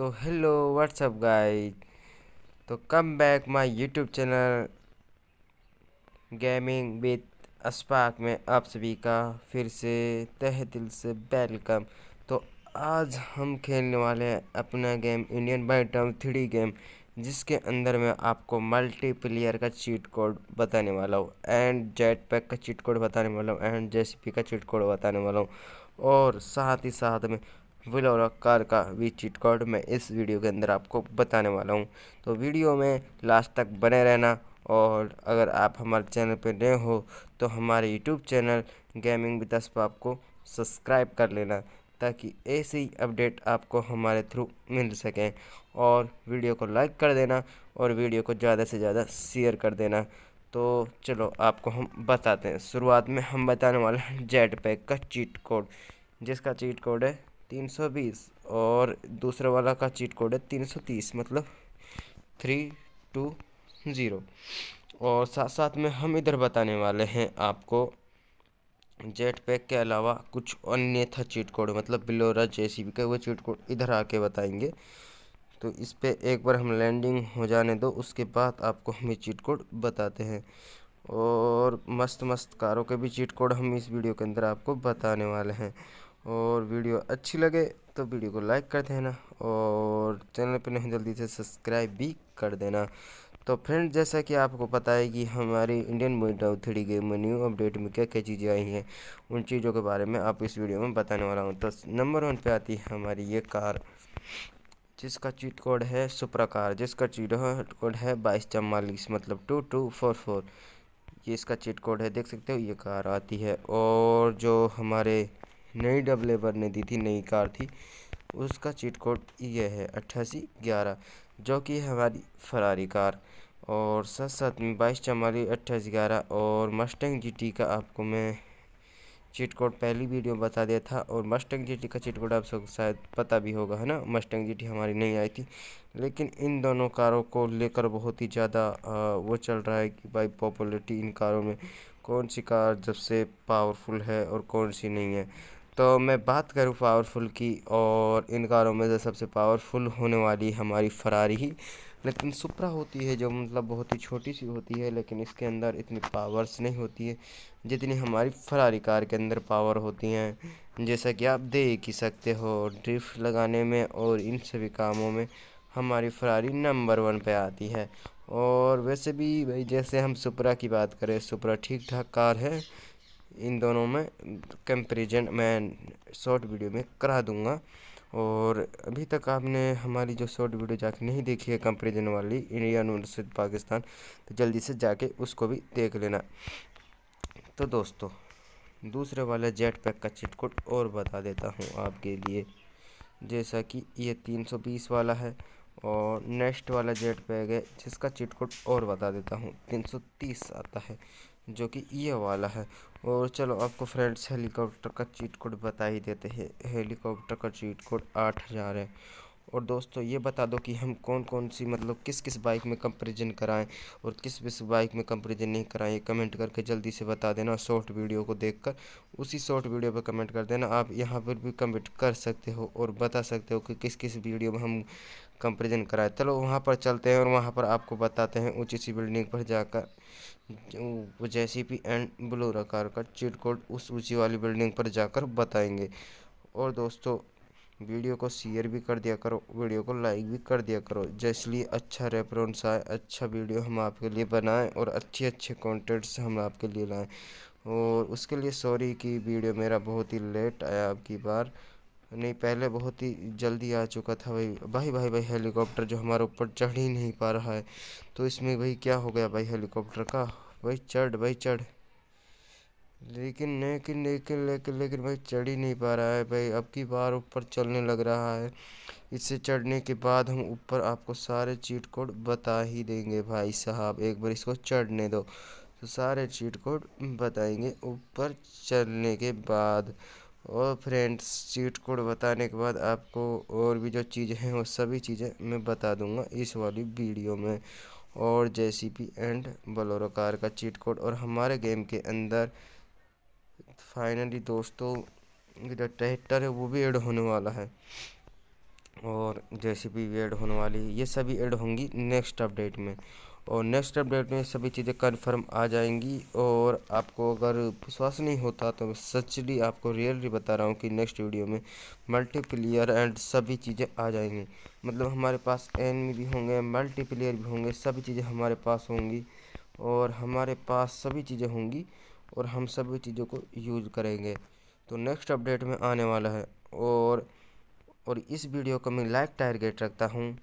तो hello what's up guys तो come back my YouTube channel gaming with Aspak में आप सभी का फिर से तह दिल से वेलकम तो आज हम खेलने वाले हैं अपना गेम इंडियन बाइटम थ्री गेम जिसके अंदर मैं आपको मल्टीप्लेयर का चीट कोड बताने वाला हूँ एंड जेट पैक का चीट कोड बताने वाला हूँ एंड जेसीपी का चीट कोड बताने वाला हूँ और साथ ही साथ में कार का भी चीट कोड मैं इस वीडियो के अंदर आपको बताने वाला हूँ तो वीडियो में लास्ट तक बने रहना और अगर आप हमारे चैनल पर नए हो तो हमारे YouTube channel gaming with Aspak आपको सब्सक्राइब कर लेना ताकि ऐसी अपडेट आपको हमारे थ्रू मिल सकें और वीडियो को लाइक कर देना और वीडियो को ज़्यादा से ज़्यादा शेयर कर देना तो चलो आपको हम बताते हैं शुरुआत में हम बताने वाले हैं जेड पैक का चीट कोड जिसका चीट कोड है तीन सौ बीस और दूसरे वाला का चीट कोड है तीन सौ तीस मतलब थ्री टू ज़ीरो और साथ साथ में हम इधर बताने वाले हैं आपको जेट पैक के अलावा कुछ अन्य था चीट कोड मतलब बिलोरा जे सी बी का वो चीट कोड इधर आके बताएंगे तो इस पर एक बार हम लैंडिंग हो जाने दो उसके बाद आपको हम ये चीट कोड बताते हैं और मस्त मस्त कारों के भी चीट कोड हम इस वीडियो के अंदर आपको बताने वाले हैं और वीडियो अच्छी लगे तो वीडियो को लाइक कर देना और चैनल पर नहीं जल्दी से सब्सक्राइब भी कर देना तो फ्रेंड जैसा कि आपको पता है कि हमारी इंडियन मोइटाउ थ्री गेम में न्यू अपडेट में क्या क्या चीज़ें आई हैं उन चीज़ों के बारे में आप इस वीडियो में बताने वाला हूँ तो नंबर वन पे आती है हमारी ये कार जिसका चीट कोड है सुप्रा कार जिसका चीट कोड है बाईस चम्मालीस मतलब टू टू फोर फोर ये इसका चीट कोड है देख सकते हो ये कार आती है और जो हमारे नई डेवलपर ने दी थी नई कार थी उसका चीट कोड ये है अट्ठासी ग्यारह जो कि हमारी फरारी कार और साथ साथ में बाईस चमारी अट्ठाईस ग्यारह और मस्टैंग जी का आपको मैं चीट कोड पहली वीडियो बता दिया था और मस्टैंग जी का चीट कोड आप सबको शायद पता भी होगा है ना मस्टैंग जी हमारी नहीं आई थी लेकिन इन दोनों कारों को लेकर बहुत ही ज़्यादा वो चल रहा है कि भाई पॉपुलरिटी इन कारों में कौन सी कार जब से पावरफुल है और कौन सी नहीं है तो मैं बात करूँ पावरफुल की और इन कारों में से सबसे पावरफुल होने वाली हमारी फ़रारी ही लेकिन सुप्रा होती है जो मतलब बहुत ही छोटी सी होती है लेकिन इसके अंदर इतनी पावर्स नहीं होती है जितनी हमारी फरारी कार के अंदर पावर होती हैं जैसा कि आप देख ही सकते हो ड्रिफ्ट लगाने में और इन सभी कामों में हमारी फरारी नंबर वन पे आती है और वैसे भी भाई जैसे हम सुप्रा की बात करें सुपरा ठीक ठाक कार है इन दोनों में कंपेरिजन मैं शॉर्ट वीडियो में करा दूँगा और अभी तक आपने हमारी जो शॉर्ट वीडियो जाके नहीं देखी है कंपेरिजन वाली इंडिया वर्सेस पाकिस्तान तो जल्दी से जाके उसको भी देख लेना तो दोस्तों दूसरे वाले जेट पैक का चिटकुट और बता देता हूँ आपके लिए जैसा कि ये 320 वाला है और नेक्स्ट वाला जेट पैक है जिसका चिटकुट और बता देता हूँ 330 आता है जो कि ये वाला है और चलो आपको फ्रेंड्स हेलीकॉप्टर का चीट कोड बता ही देते हैं हेलीकॉप्टर का चीट कोड आठ हज़ार है और दोस्तों ये बता दो कि हम कौन कौन सी मतलब किस किस बाइक में कंपेरिजन कराएं और किस किस बाइक में कंपेरिजन नहीं कराएं ये कमेंट करके जल्दी से बता देना शॉर्ट वीडियो को देखकर उसी शॉर्ट वीडियो पर कमेंट कर देना आप यहाँ पर भी कमेंट कर सकते हो और बता सकते हो कि किस किस वीडियो में हम कंपेरिजन कराएं चलो वहाँ पर चलते हैं और वहाँ पर आपको बताते हैं ऊँची सी बिल्डिंग पर जाकर वो जैसी भी एंड ब्लू रकार का चिट कोड उस ऊँची वाली बिल्डिंग पर जाकर बताएंगे और दोस्तों वीडियो को शेयर भी कर दिया करो वीडियो को लाइक भी कर दिया करो जैसली अच्छा रेफरेंस आए अच्छा वीडियो हम आपके लिए बनाएं और अच्छे अच्छे कंटेंट्स हम आपके लिए लाएं और उसके लिए सॉरी कि वीडियो मेरा बहुत ही लेट आया आपकी बार नहीं पहले बहुत ही जल्दी आ चुका था भाई भाई भाई भाई हेलीकॉप्टर जो हमारे ऊपर चढ़ ही नहीं पा रहा है तो इसमें भाई क्या हो गया भाई हेलीकॉप्टर का भाई चढ़ भाई चढ़ लेकिन लेकिन लेकिन लेकिन लेकिन भाई चढ़ ही नहीं पा रहा है भाई अब की बार ऊपर चलने लग रहा है इससे चढ़ने के बाद हम ऊपर आपको सारे चीट कोड बता ही देंगे भाई साहब एक बार इसको चढ़ने दो तो सारे चीट कोड बताएंगे ऊपर चलने के बाद और फ्रेंड्स चीट कोड बताने के बाद आपको और भी जो चीज़ें हैं वो सभी चीज़ें मैं बता दूंगा इस वाली वीडियो में और जे एंड बलोरो कार का चीट कोड और हमारे गेम के अंदर फाइनली दोस्तों जो ट्रैक्टर है वो भी ऐड होने वाला है और जैसे भी ऐड होने वाली है ये सभी ऐड होंगी नेक्स्ट अपडेट में और नेक्स्ट अपडेट में सभी चीज़ें कंफर्म आ जाएंगी और आपको अगर विश्वास नहीं होता तो मैं सचली आपको रियली बता रहा हूँ कि नेक्स्ट वीडियो में मल्टीप्लेयर एंड सभी चीज़ें आ जाएंगी मतलब हमारे पास एनमी भी होंगे मल्टीप्लेयर भी होंगे सभी चीज़ें हमारे पास होंगी और हमारे पास सभी चीज़ें होंगी और हम सभी चीज़ों को यूज करेंगे तो नेक्स्ट अपडेट में आने वाला है और और इस वीडियो का मैं लाइक टारगेट रखता हूँ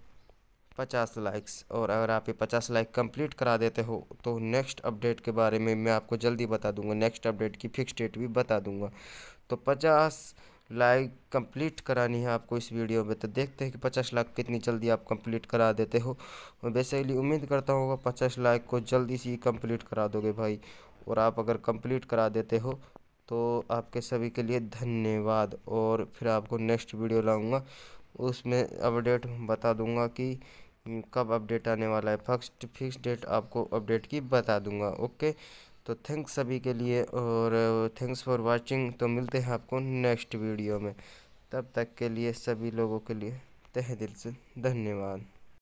पचास लाइक्स और अगर आप ये पचास लाइक कंप्लीट करा देते हो तो नेक्स्ट अपडेट के बारे में मैं आपको जल्दी बता दूंगा नेक्स्ट अपडेट की फिक्स डेट भी बता दूंगा तो पचास लाइक कंप्लीट करानी है आपको इस वीडियो में तो देखते हैं कि पचास लाख कितनी जल्दी आप कंप्लीट करा देते हो मैं बेसिकली उम्मीद करता हूँ पचास लाख को जल्दी से कंप्लीट करा दोगे भाई और आप अगर कंप्लीट करा देते हो तो आपके सभी के लिए धन्यवाद और फिर आपको नेक्स्ट वीडियो लाऊंगा उसमें अपडेट बता दूंगा कि कब अपडेट आने वाला है फर्स्ट फिक्स डेट आपको अपडेट की बता दूंगा ओके तो थैंक्स सभी के लिए और थैंक्स फॉर वाचिंग तो मिलते हैं आपको नेक्स्ट वीडियो में तब तक के लिए सभी लोगों के लिए तह दिल से धन्यवाद